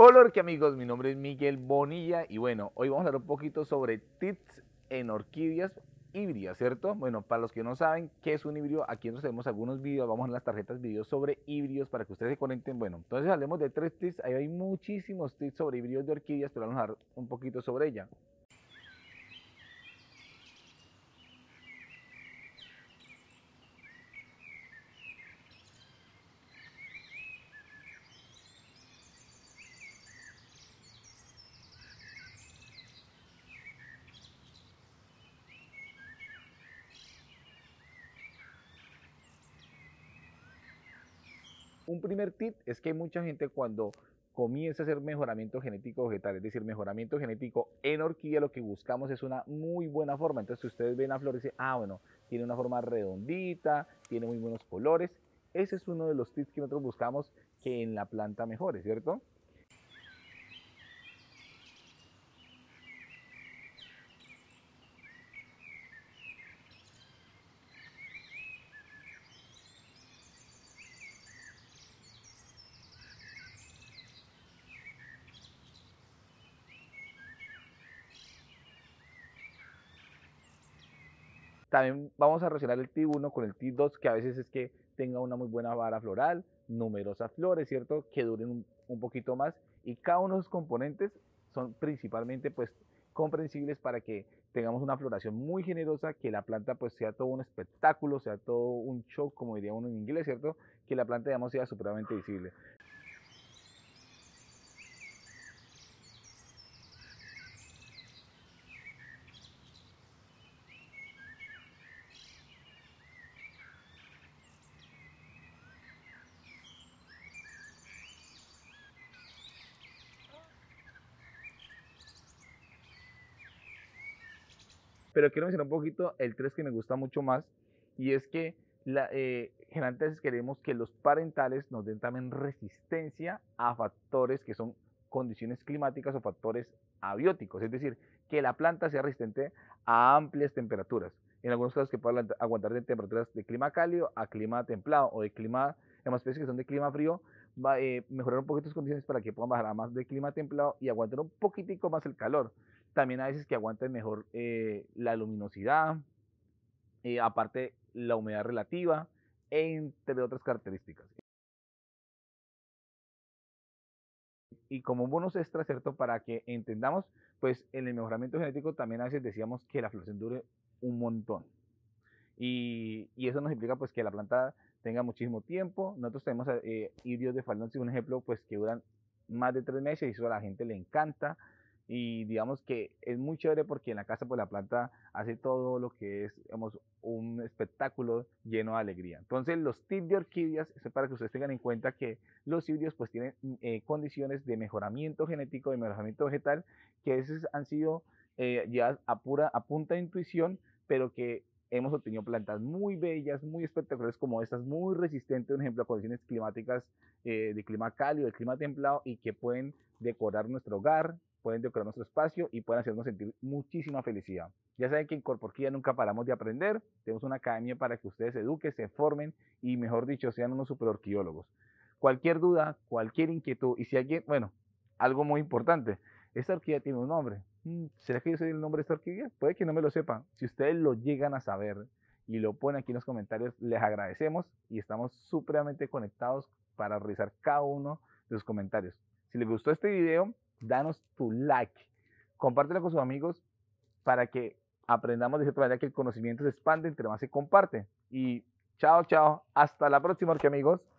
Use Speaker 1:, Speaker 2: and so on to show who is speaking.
Speaker 1: Hola amigos, mi nombre es Miguel Bonilla y bueno, hoy vamos a hablar un poquito sobre tips en orquídeas híbridas, ¿cierto? Bueno, para los que no saben qué es un híbrido, aquí nos vemos algunos vídeos, vamos a las tarjetas vídeos sobre híbridos para que ustedes se conecten. Bueno, entonces hablemos de tres tips, ahí hay muchísimos tips sobre híbridos de orquídeas, pero vamos a hablar un poquito sobre ella. Un primer tip es que mucha gente cuando comienza a hacer mejoramiento genético vegetal, es decir, mejoramiento genético en orquídea, lo que buscamos es una muy buena forma. Entonces, si ustedes ven a flor y dicen, ah, bueno, tiene una forma redondita, tiene muy buenos colores, ese es uno de los tips que nosotros buscamos que en la planta mejore, ¿cierto? También vamos a relacionar el t 1 con el t 2 que a veces es que tenga una muy buena vara floral, numerosas flores, ¿cierto? Que duren un, poquito más. Y cada uno de sus componentes son principalmente pues comprensibles para que tengamos una floración muy generosa, que la planta pues sea todo un espectáculo, sea todo un show, como diría uno en inglés, ¿cierto? Que la planta digamos sea supremamente visible. Pero quiero mencionar un poquito el 3 que me gusta mucho más y es que la, eh, generalmente queremos que los parentales nos den también resistencia a factores que son condiciones climáticas o factores abióticos, es decir, que la planta sea resistente a amplias temperaturas. En algunos casos que puedan aguantar de temperaturas de clima cálido a clima templado o de clima, además especies que son de clima frío eh, mejorar un poquito sus condiciones para que puedan bajar a más de clima templado y aguanten un poquitico más el calor. También a veces que aguanten mejor eh, la luminosidad, eh, aparte la humedad relativa, entre otras características. Y como un bonus extra, ¿cierto? Para que entendamos, pues en el mejoramiento genético también a veces decíamos que la floración dure un montón. y eso nos implica pues que la planta tenga muchísimo tiempo. Nosotros tenemos eh, híbridos de es un ejemplo, pues que duran más de tres meses y eso a la gente le encanta. Y digamos que es muy chévere porque en la casa, pues la planta hace todo lo que es, un espectáculo lleno de alegría. Entonces, los tips de orquídeas, es para que ustedes tengan en cuenta que los híbridos, pues tienen mm, eh, condiciones de mejoramiento genético, de mejoramiento vegetal, que veces han sido eh, ya a, pura, a punta de intuición, pero que hemos obtenido plantas muy bellas, muy espectaculares como estas, muy resistentes, por ejemplo, a condiciones climáticas eh, de clima cálido, de clima templado y que pueden decorar nuestro hogar, pueden decorar nuestro espacio y pueden hacernos sentir muchísima felicidad. Ya saben que en Corporquía nunca paramos de aprender, tenemos una academia para que ustedes se eduquen, se formen y, mejor dicho, sean unos superorquiólogos. Cualquier duda, cualquier inquietud y si alguien, bueno, algo muy importante, esta orquídea tiene un nombre, Mm, ¿será que yo soy el nombre de esta orquídea? Puede que no me lo sepan. Si ustedes lo llegan a saber y lo ponen aquí en los comentarios, les agradecemos y estamos supremamente conectados para revisar cada uno de sus comentarios. Si les gustó este video, danos tu like, compártelo con sus amigos para que aprendamos de cierta manera que el conocimiento se expande entre más se comparte. Y chao, chao, hasta la próxima, amigos.